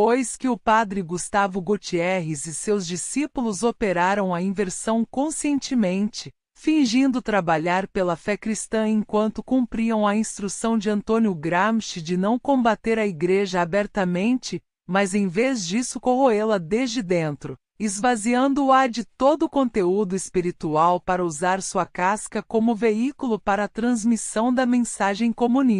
Depois que o padre Gustavo Gutierrez e seus discípulos operaram a inversão conscientemente, fingindo trabalhar pela fé cristã enquanto cumpriam a instrução de Antônio Gramsci de não combater a igreja abertamente, mas em vez disso corroê-la desde dentro, esvaziando-a de todo o conteúdo espiritual para usar sua casca como veículo para a transmissão da mensagem comunista.